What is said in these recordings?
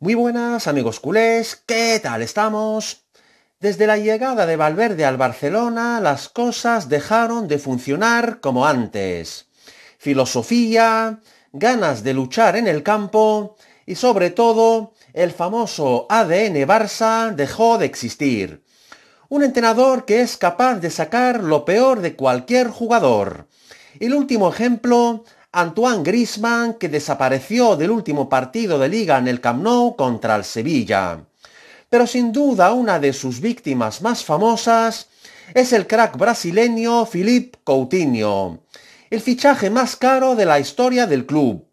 Muy buenas amigos culés, ¿qué tal estamos? Desde la llegada de Valverde al Barcelona, las cosas dejaron de funcionar como antes. Filosofía, ganas de luchar en el campo y sobre todo el famoso ADN Barça dejó de existir. Un entrenador que es capaz de sacar lo peor de cualquier jugador. El último ejemplo Antoine Grisman, que desapareció del último partido de liga en el Camp Nou contra el Sevilla. Pero sin duda una de sus víctimas más famosas es el crack brasileño Philippe Coutinho, el fichaje más caro de la historia del club.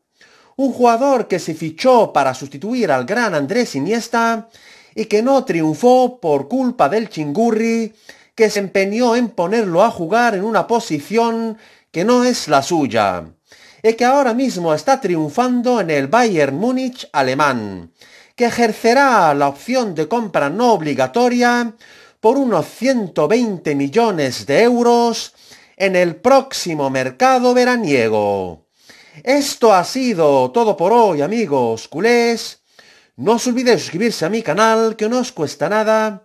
Un jugador que se fichó para sustituir al gran Andrés Iniesta y que no triunfó por culpa del chingurri que se empeñó en ponerlo a jugar en una posición que no es la suya, y que ahora mismo está triunfando en el Bayern Múnich alemán, que ejercerá la opción de compra no obligatoria por unos 120 millones de euros en el próximo mercado veraniego. Esto ha sido todo por hoy, amigos culés. No os olvidéis suscribirse a mi canal, que no os cuesta nada